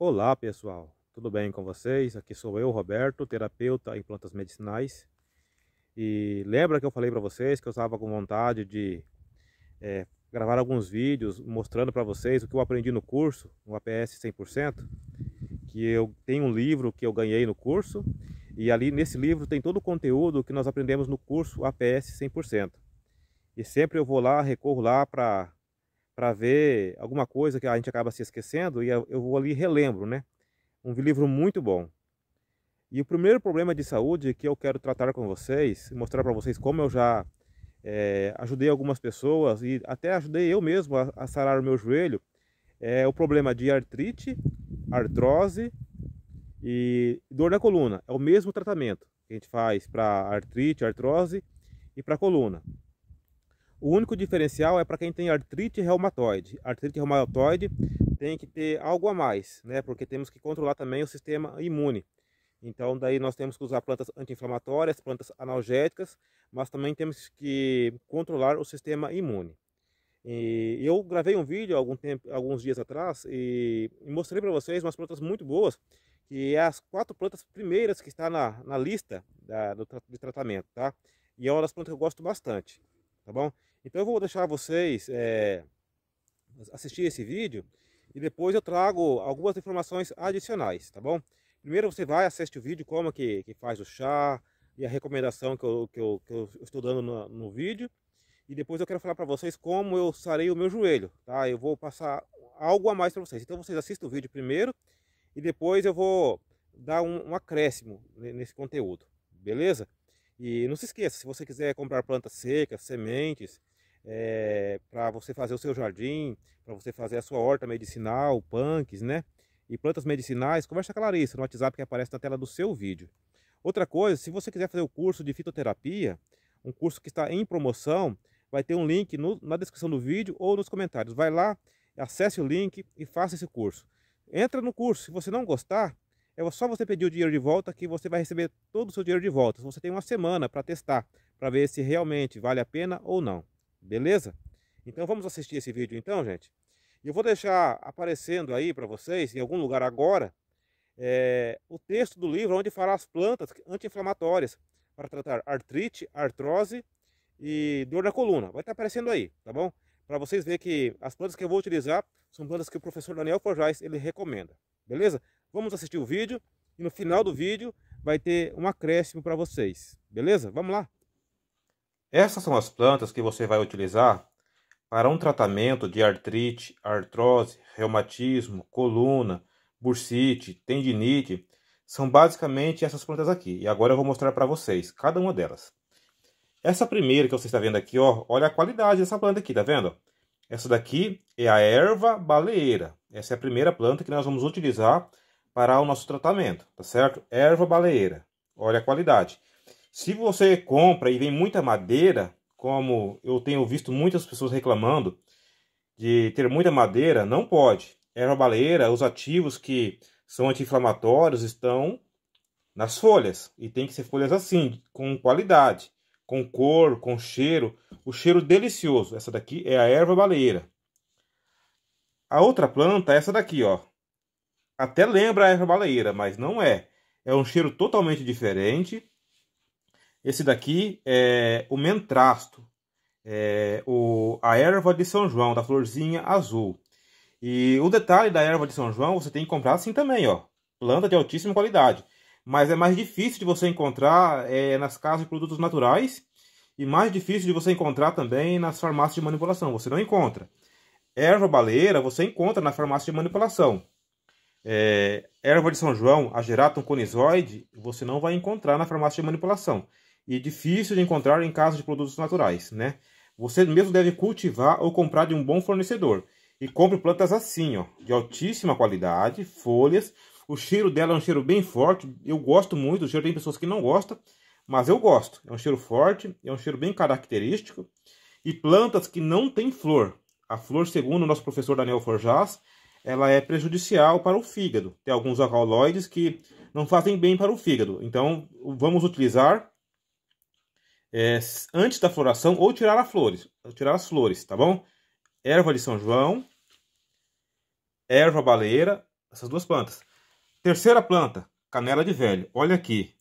Olá pessoal, tudo bem com vocês? Aqui sou eu, Roberto, terapeuta em plantas medicinais. E lembra que eu falei para vocês que eu estava com vontade de é, gravar alguns vídeos mostrando para vocês o que eu aprendi no curso, no APS 100%, que eu tenho um livro que eu ganhei no curso e ali nesse livro tem todo o conteúdo que nós aprendemos no curso APS 100%. E sempre eu vou lá, recorro lá para para ver alguma coisa que a gente acaba se esquecendo e eu vou ali e relembro, né? Um livro muito bom. E o primeiro problema de saúde que eu quero tratar com vocês, mostrar para vocês como eu já é, ajudei algumas pessoas e até ajudei eu mesmo a, a sarar o meu joelho, é o problema de artrite, artrose e dor na coluna. É o mesmo tratamento que a gente faz para artrite, artrose e para coluna. O único diferencial é para quem tem artrite reumatoide. Artrite reumatoide tem que ter algo a mais, né? Porque temos que controlar também o sistema imune. Então, daí nós temos que usar plantas anti-inflamatórias, plantas analgésicas, mas também temos que controlar o sistema imune. E eu gravei um vídeo algum tempo, alguns dias atrás e mostrei para vocês umas plantas muito boas, que é as quatro plantas primeiras que está na, na lista da, do, de tratamento, tá? E é uma das plantas que eu gosto bastante, tá bom? Então eu vou deixar vocês é, assistir esse vídeo e depois eu trago algumas informações adicionais, tá bom? Primeiro você vai, assiste o vídeo, como que, que faz o chá e a recomendação que eu, que eu, que eu estou dando no, no, vídeo. E depois eu quero falar para vocês como eu sarei o meu joelho, tá? Eu vou passar algo a mais para vocês. Então vocês assistam o vídeo primeiro e depois eu vou dar um, um acréscimo nesse conteúdo, beleza? E não se esqueça, se você quiser comprar plantas secas, sementes, é, eh, para você fazer o seu jardim, para você fazer a sua horta medicinal, punks, né? E plantas medicinais, conversa com a Larissa no WhatsApp que aparece na tela do seu vídeo. Outra coisa, se você quiser fazer o curso de fitoterapia, um curso que está em promoção, vai ter um link no, na descrição do vídeo ou nos comentários. Vai lá, acesse o link e faça esse curso. Entra no curso, se você não gostar, é só você pedir o dinheiro de volta que você vai receber todo o seu dinheiro de volta. Você tem uma semana para testar, para ver se realmente vale a pena ou não. Beleza? Então vamos assistir esse vídeo então, gente. Eu vou deixar aparecendo aí para vocês, em algum lugar agora, é, o texto do livro onde fala as plantas anti-inflamatórias para tratar artrite, artrose e dor na coluna. Vai estar tá aparecendo aí, tá bom? Para vocês verem que as plantas que eu vou utilizar são plantas que o professor Daniel Forjais ele recomenda. Beleza? Vamos assistir o vídeo e no final do vídeo vai ter um acréscimo para vocês. Beleza? Vamos lá! Essas são as plantas que você vai utilizar para um tratamento de artrite, artrose, reumatismo, coluna, bursite, tendinite. São basicamente essas plantas aqui. E agora eu vou mostrar para vocês cada uma delas. Essa primeira que você está vendo aqui, ó, olha a qualidade dessa planta aqui, tá vendo? Essa daqui é a erva baleeira. Essa é a primeira planta que nós vamos utilizar para o nosso tratamento, tá certo? Erva baleeira. Olha a qualidade. Se você compra e vem muita madeira, como eu tenho visto muitas pessoas reclamando de ter muita madeira, não pode. Erva baleira, os ativos que são anti-inflamatórios estão nas folhas e tem que ser folhas assim, com qualidade, com cor, com cheiro, o cheiro delicioso. Essa daqui é a erva baleira. A outra planta é essa daqui, ó. Até lembra a erva baleira, mas não é. É um cheiro totalmente diferente esse daqui é o mentrasto, é o, a erva de São João, da florzinha azul. E o detalhe da erva de São João, você tem que comprar assim também, ó. Planta de altíssima qualidade. Mas é mais difícil de você encontrar é, nas casas de produtos naturais e mais difícil de você encontrar também nas farmácias de manipulação. Você não encontra. Erva baleira você encontra na farmácia de manipulação. É, erva de São João, a geratum conizoide, você não vai encontrar na farmácia de manipulação e é difícil de encontrar em casa de produtos naturais, né? Você mesmo deve cultivar ou comprar de um bom fornecedor. E compre plantas assim, ó, de altíssima qualidade, folhas. O cheiro dela é um cheiro bem forte. Eu gosto muito do cheiro, tem pessoas que não gostam, mas eu gosto. É um cheiro forte, é um cheiro bem característico. E plantas que não têm flor. A flor, segundo o nosso professor Daniel Forjas, ela é prejudicial para o fígado. Tem alguns alcaloides que não fazem bem para o fígado. Então, vamos utilizar é, antes da floração ou tirar, as flores, tirar as flores, tá bom? Erva de São João, erva baleira, essas duas plantas. Terceira planta, canela de velho. Olha aqui.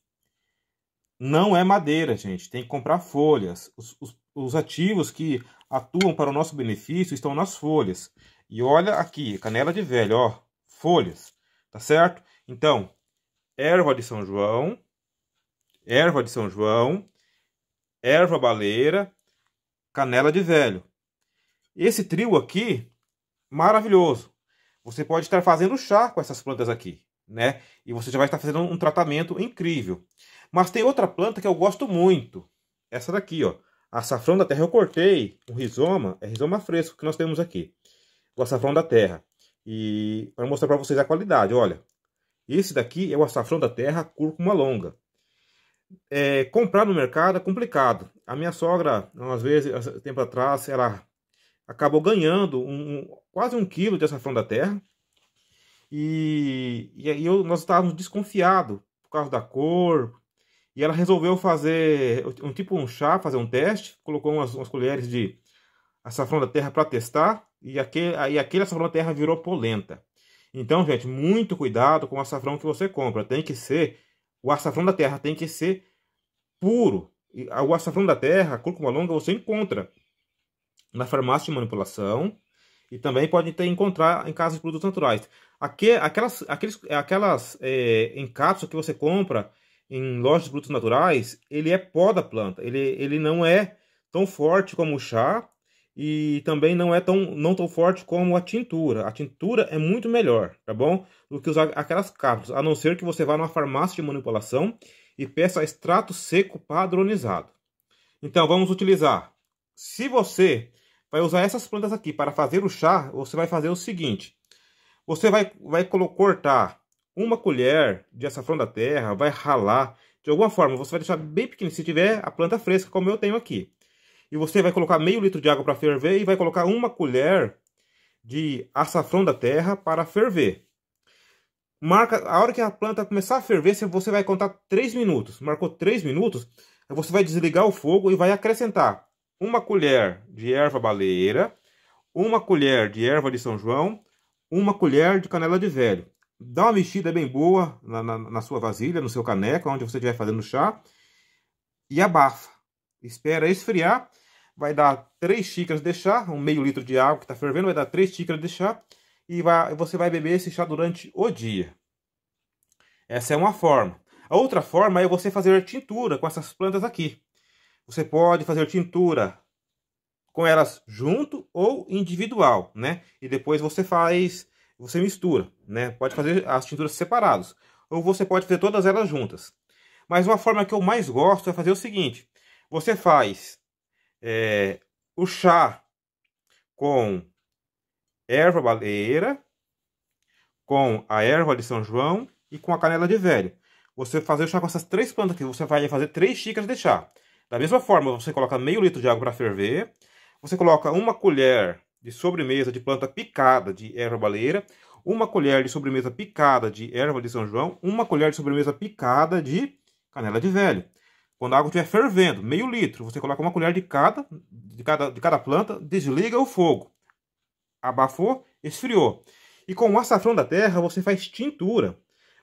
Não é madeira, gente. Tem que comprar folhas. Os, os, os ativos que atuam para o nosso benefício estão nas folhas. E olha aqui, canela de velho, ó. Folhas, tá certo? Então, erva de São João, erva de São João, erva baleira, canela de velho. Esse trio aqui, maravilhoso. Você pode estar fazendo chá com essas plantas aqui, né? E você já vai estar fazendo um tratamento incrível. Mas tem outra planta que eu gosto muito. Essa daqui, ó. Açafrão da terra eu cortei, um rizoma, é rizoma fresco que nós temos aqui. O açafrão da terra. E para mostrar para vocês a qualidade, olha. Esse daqui é o açafrão da terra cúrcuma longa é, comprar no mercado é complicado. A minha sogra, às vezes, tempo atrás, ela acabou ganhando um, um, quase um quilo de açafrão da terra. E, e eu, nós estávamos desconfiados por causa da cor. E ela resolveu fazer um tipo um chá, fazer um teste. Colocou umas, umas colheres de açafrão da terra para testar. E aquele, e aquele açafrão da terra virou polenta. Então, gente, muito cuidado com o açafrão que você compra. Tem que ser o açafrão da terra tem que ser puro. Ah, o açafrão da terra, a cúrcuma longa, você encontra na farmácia de manipulação e também pode ter, encontrar em casa de produtos naturais. Aqui, aquelas aqueles, aquelas é, que você compra em lojas de produtos naturais, ele é pó da planta. Ele, ele não é tão forte como o chá e também não é tão, não tão forte como a tintura. A tintura é muito melhor, tá bom? Do que usar aquelas cápsulas, a não ser que você vá numa farmácia de manipulação e peça extrato seco padronizado. Então vamos utilizar. Se você vai usar essas plantas aqui para fazer o chá, você vai fazer o seguinte. Você vai, vai cortar uma colher de açafrão da terra, vai ralar. De alguma forma, você vai deixar bem pequeno, se tiver a planta fresca, como eu tenho aqui e você vai colocar meio litro de água para ferver e vai colocar uma colher de açafrão da terra para ferver. Marca a hora que a planta começar a ferver, você vai contar 3 minutos. Marcou 3 minutos, você vai desligar o fogo e vai acrescentar uma colher de erva baleeira, uma colher de erva de São João, uma colher de canela de velho. Dá uma mexida bem boa na, na, na sua vasilha, no seu caneco, onde você estiver fazendo chá, e abafa espera esfriar, vai dar 3 xícaras de chá, um meio litro de água que está fervendo, vai dar 3 xícaras de chá e vai, você vai beber esse chá durante o dia. Essa é uma forma. A outra forma é você fazer tintura com essas plantas aqui. Você pode fazer tintura com elas junto ou individual, né? E depois você faz, você mistura, né? Pode fazer as tinturas separadas ou você pode fazer todas elas juntas. Mas uma forma que eu mais gosto é fazer o seguinte: você faz é, o chá com erva baleira, com a erva de São João e com a canela de velho. Você fazer o chá com essas três plantas aqui, você vai fazer três xícaras de chá. Da mesma forma, você coloca meio litro de água para ferver, você coloca uma colher de sobremesa de planta picada de erva baleira, uma colher de sobremesa picada de erva de São João, uma colher de sobremesa picada de canela de velho. Quando a água estiver fervendo, meio litro, você coloca uma colher de cada, de cada, de cada planta, desliga o fogo. Abafou, esfriou. E com o açafrão da terra, você faz tintura.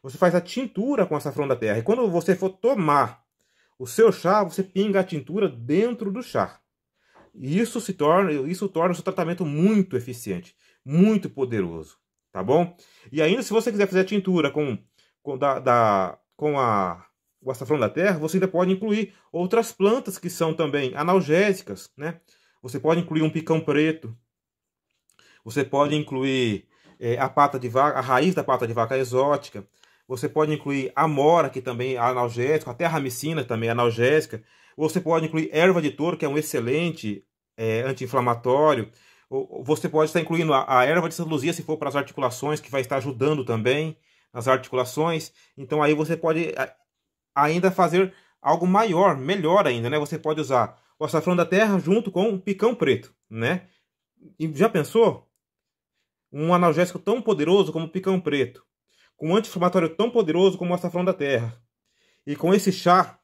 Você faz a tintura com o açafrão da terra. E quando você for tomar o seu chá, você pinga a tintura dentro do chá. E isso se torna, isso torna o seu tratamento muito eficiente, muito poderoso, tá bom? E ainda se você quiser fazer a tintura com, com da, da com a o açafrão da terra, você ainda pode incluir outras plantas que são também analgésicas, né? Você pode incluir um picão preto, você pode incluir é, a pata de vaca, a raiz da pata de vaca exótica, você pode incluir amora, que também é analgésico, até a ramicina também é analgésica, você pode incluir erva de touro, que é um excelente é, anti-inflamatório, você pode estar incluindo a, a erva de Santa Luzia, se for para as articulações, que vai estar ajudando também, nas articulações. Então aí você pode ainda fazer algo maior, melhor ainda, né? Você pode usar o açafrão da terra junto com o picão preto, né? E já pensou? Um analgésico tão poderoso como o picão preto, com um anti-inflamatório tão poderoso como o açafrão da terra, e com esse chá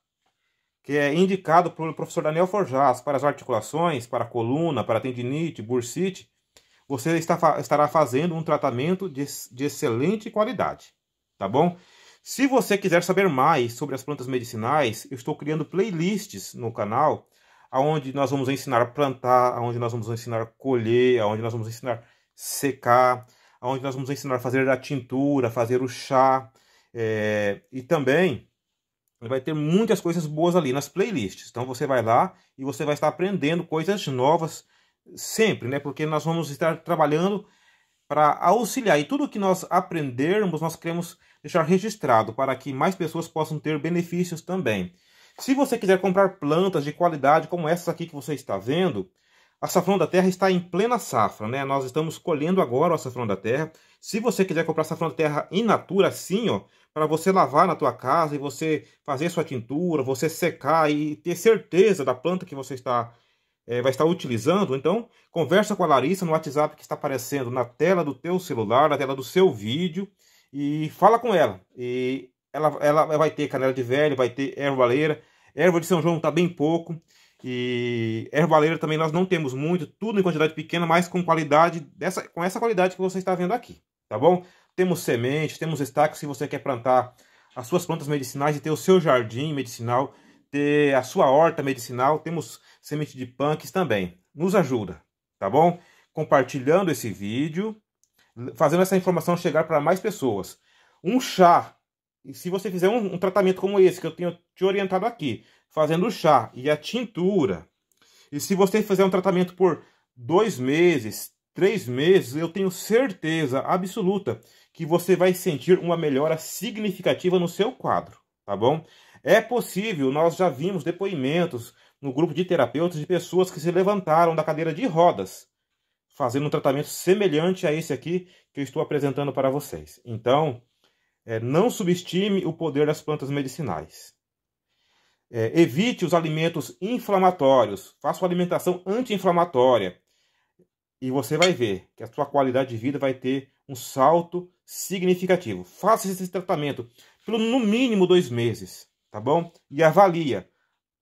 que é indicado pelo professor Daniel Forjas para as articulações, para a coluna, para a tendinite, bursite, você está, estará fazendo um tratamento de, de excelente qualidade, tá bom? Se você quiser saber mais sobre as plantas medicinais, eu estou criando playlists no canal, aonde nós vamos ensinar a plantar, aonde nós vamos ensinar a colher, aonde nós vamos ensinar a secar, aonde nós vamos ensinar a fazer a tintura, fazer o chá, é, e também vai ter muitas coisas boas ali nas playlists. Então você vai lá e você vai estar aprendendo coisas novas sempre, né? Porque nós vamos estar trabalhando para auxiliar. E tudo que nós aprendermos, nós queremos deixar registrado para que mais pessoas possam ter benefícios também. Se você quiser comprar plantas de qualidade como essas aqui que você está vendo, a safrão da terra está em plena safra, né? Nós estamos colhendo agora o safrão da terra. Se você quiser comprar safrão da terra in natura, assim, ó, para você lavar na tua casa e você fazer sua tintura, você secar e ter certeza da planta que você está é, vai estar utilizando, então conversa com a Larissa no WhatsApp que está aparecendo na tela do teu celular, na tela do seu vídeo e fala com ela. E ela, ela vai ter canela de velho, vai ter erva leira Erva de São João está bem pouco. E erva leira também nós não temos muito, tudo em quantidade pequena, mas com qualidade, dessa, com essa qualidade que você está vendo aqui, tá bom? Temos sementes, temos destaque se você quer plantar as suas plantas medicinais e ter o seu jardim medicinal, ter a sua horta medicinal, temos semente de punks também. Nos ajuda, tá bom? Compartilhando esse vídeo, fazendo essa informação chegar para mais pessoas. Um chá, e se você fizer um, um, tratamento como esse que eu tenho te orientado aqui, fazendo o chá e a tintura, e se você fizer um tratamento por dois meses, três meses, eu tenho certeza absoluta que você vai sentir uma melhora significativa no seu quadro, tá bom? É possível, nós já vimos depoimentos no grupo de terapeutas de pessoas que se levantaram da cadeira de rodas fazendo um tratamento semelhante a esse aqui que eu estou apresentando para vocês. Então, é, não subestime o poder das plantas medicinais. É, evite os alimentos inflamatórios, faça uma alimentação anti-inflamatória e você vai ver que a sua qualidade de vida vai ter um salto significativo. Faça esse tratamento pelo no mínimo dois meses, tá bom? E avalia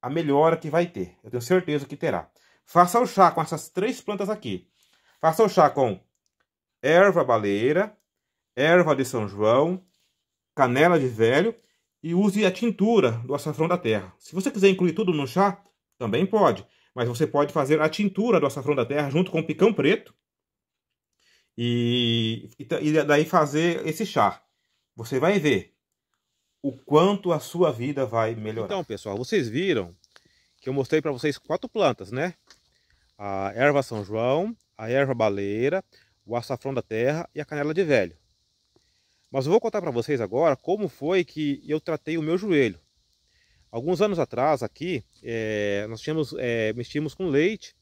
a melhora que vai ter. Eu tenho certeza que terá. Faça o chá com essas três plantas aqui. Faça o chá com erva baleira erva de São João, canela de velho e use a tintura do açafrão da terra. Se você quiser incluir tudo no chá, também pode, mas você pode fazer a tintura do açafrão da terra junto com o picão preto e, e daí fazer esse chá. Você vai ver o quanto a sua vida vai melhorar. Então, pessoal, vocês viram que eu mostrei para vocês quatro plantas, né? a erva São João, a erva baleira, o açafrão da terra e a canela de velho. Mas eu vou contar para vocês agora como foi que eu tratei o meu joelho. Alguns anos atrás aqui, é, nós tínhamos, é, mexíamos com leite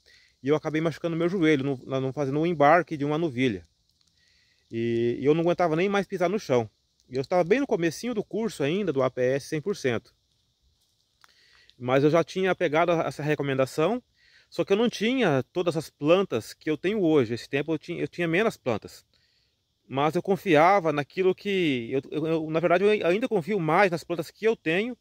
e eu acabei machucando meu joelho, no, fazendo um embarque de uma novilha. E, e eu não aguentava nem mais pisar no chão. Eu estava bem no comecinho do curso ainda do APS 100%. Mas eu já tinha pegado essa recomendação só que eu não tinha todas as plantas que eu tenho hoje. Esse tempo eu tinha, eu tinha menos plantas. Mas eu confiava naquilo que. Eu, eu, eu, na verdade, eu ainda confio mais nas plantas que eu tenho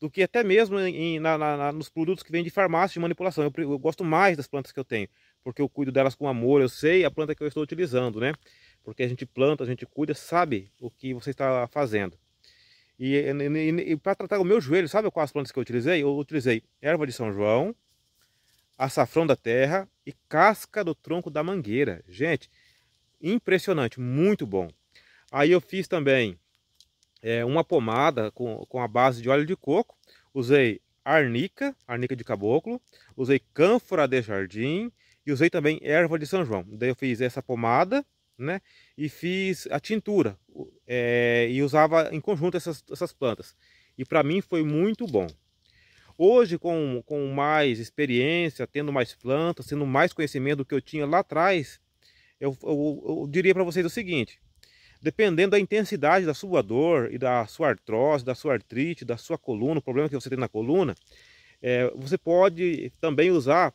do que até mesmo em, na, na, nos produtos que vêm de farmácia de manipulação. eu gosto mais das plantas que eu tenho, porque eu cuido delas com amor, eu sei a planta que eu estou utilizando, né? Porque a gente planta, a gente cuida, sabe o que você está fazendo. E, e, e para tratar o meu joelho, sabe quais plantas que eu utilizei? Eu utilizei erva de São João, açafrão da terra e casca do tronco da mangueira. Gente, impressionante, muito bom. Aí eu fiz também é, uma pomada com, com a base de óleo de coco, usei arnica, arnica de caboclo, usei cânfora de jardim e usei também erva de São João. Daí eu fiz essa pomada, né? E fiz a tintura é, e usava em conjunto essas, essas plantas. E para mim foi muito bom. Hoje, com, com mais experiência, tendo mais plantas, tendo mais conhecimento do que eu tinha lá atrás, eu, eu, eu diria para vocês o seguinte: dependendo da intensidade da sua dor e da sua artrose, da sua artrite, da sua coluna, o problema que você tem na coluna, é, você pode também usar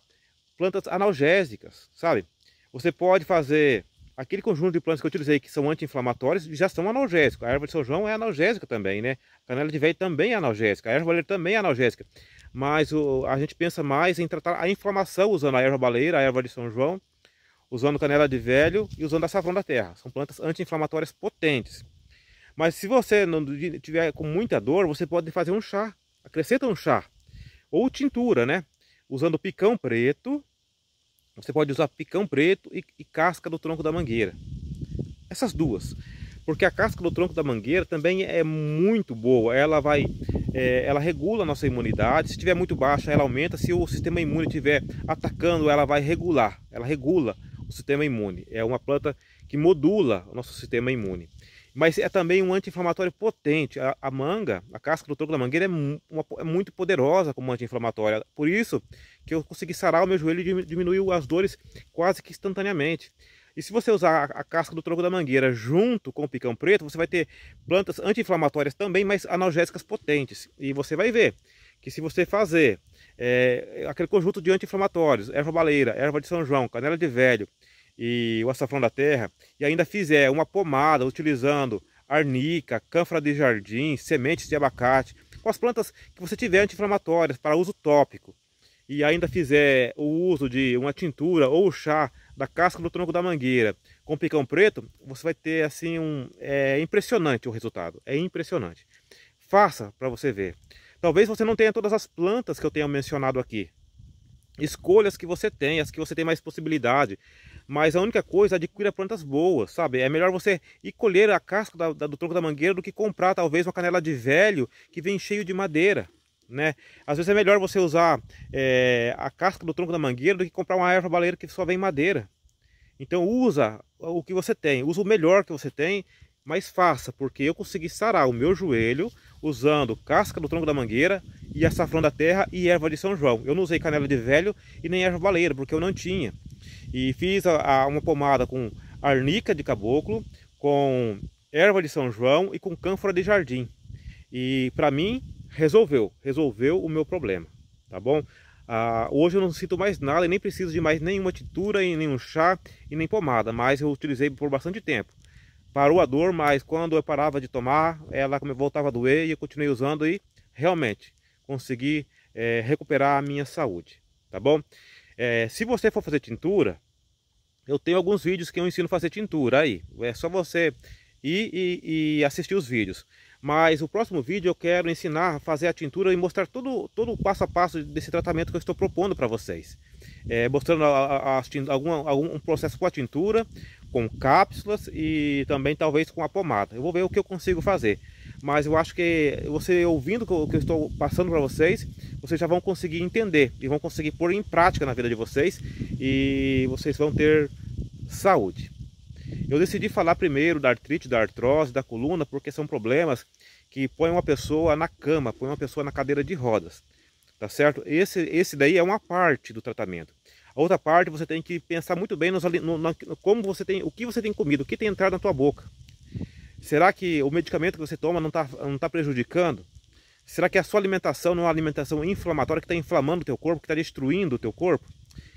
plantas analgésicas, sabe? Você pode fazer aquele conjunto de plantas que eu utilizei que são anti-inflamatórias já são analgésicos. A erva de São João é analgésica também, né? A canela de velho também é analgésica, a erva baleira também é analgésica. Mas o, a gente pensa mais em tratar a inflamação usando a erva baleira, a erva de São João, usando canela de velho e usando a safrão da terra. São plantas anti-inflamatórias potentes. Mas se você não tiver com muita dor, você pode fazer um chá. Acrescenta um chá. Ou tintura, né? Usando picão preto, você pode usar picão preto e, e casca do tronco da mangueira. Essas duas porque a casca do tronco da mangueira também é muito boa. Ela vai, é, ela regula a nossa imunidade. Se estiver muito baixa, ela aumenta. Se o sistema imune estiver atacando, ela vai regular. Ela regula o sistema imune. É uma planta que modula o nosso sistema imune mas é também um anti-inflamatório potente. A, a, manga, a casca do tronco da mangueira é, uma, é muito poderosa como anti-inflamatória. Por isso que eu consegui sarar o meu joelho e diminuiu as dores quase que instantaneamente. E se você usar a casca do tronco da mangueira junto com o picão preto, você vai ter plantas anti-inflamatórias também, mas analgésicas potentes. E você vai ver que se você fazer é, aquele conjunto de anti-inflamatórios, erva baleira, erva de São João, canela de velho, e o açafrão da terra e ainda fizer uma pomada utilizando arnica, cânfora de jardim, sementes de abacate, com as plantas que você tiver anti-inflamatórias para uso tópico e ainda fizer o uso de uma tintura ou chá da casca do tronco da mangueira com picão preto, você vai ter assim um é impressionante o resultado, é impressionante. Faça para você ver. Talvez você não tenha todas as plantas que eu tenha mencionado aqui. escolha as que você tem, as que você tem mais possibilidade, mas a única coisa, é adquira plantas boas, sabe? É melhor você ir colher a casca da, da, do tronco da mangueira do que comprar talvez uma canela de velho que vem cheio de madeira. Né? Às vezes é melhor você usar é, a casca do tronco da mangueira do que comprar uma erva baleira que só vem madeira. Então usa o que você tem, usa o melhor que você tem, mas faça, porque eu consegui sarar o meu joelho usando casca do tronco da mangueira e açafrão da terra e erva de São João. Eu não usei canela de velho e nem erva baleira, porque eu não tinha. E fiz a, a, uma pomada com arnica de caboclo, com erva de São João e com cânfora de jardim. E para mim, resolveu. Resolveu o meu problema, tá bom? Ah, hoje eu não sinto mais nada e nem preciso de mais nenhuma tintura, e nenhum chá e nem pomada, mas eu utilizei por bastante tempo. Parou a dor, mas quando eu parava de tomar, ela voltava a doer e eu continuei usando e realmente consegui é, recuperar a minha saúde, tá bom? É, se você for fazer tintura, eu tenho alguns vídeos que eu ensino a fazer tintura aí. É só você ir e, e assistir os vídeos. Mas o próximo vídeo eu quero ensinar a fazer a tintura e mostrar todo, todo o passo a passo desse tratamento que eu estou propondo para vocês. É, mostrando a, a, a algum processo com a tintura, com cápsulas e também talvez com a pomada. Eu vou ver o que eu consigo fazer mas eu acho que você ouvindo o que eu estou passando para vocês, vocês já vão conseguir entender e vão conseguir pôr em prática na vida de vocês e vocês vão ter saúde. Eu decidi falar primeiro da artrite, da artrose, da coluna, porque são problemas que põem uma pessoa na cama, põem uma pessoa na cadeira de rodas, tá certo? Esse, esse daí é uma parte do tratamento. A outra parte você tem que pensar muito bem nos, no, no, como você tem, o que você tem comido, o que tem entrado na tua boca Será que o medicamento que você toma não está não tá prejudicando? Será que a sua alimentação não é uma alimentação inflamatória que está inflamando o teu corpo, que está destruindo o teu corpo?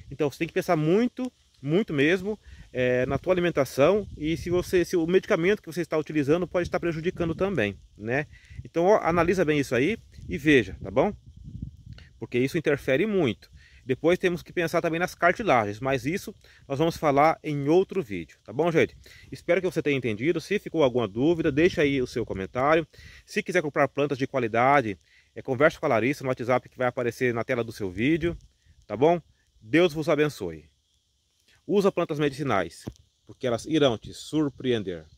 Então você tem que pensar muito, muito mesmo, é, na tua alimentação e se você, se o medicamento que você está utilizando pode estar prejudicando também, né? Então ó, analisa bem isso aí e veja, tá bom? Porque isso interfere muito. Depois temos que pensar também nas cartilagens, mas isso nós vamos falar em outro vídeo, tá bom, gente? Espero que você tenha entendido. Se ficou alguma dúvida, deixa aí o seu comentário. Se quiser comprar plantas de qualidade, é, converse com a Larissa no WhatsApp que vai aparecer na tela do seu vídeo, tá bom? Deus vos abençoe. Usa plantas medicinais, porque elas irão te surpreender.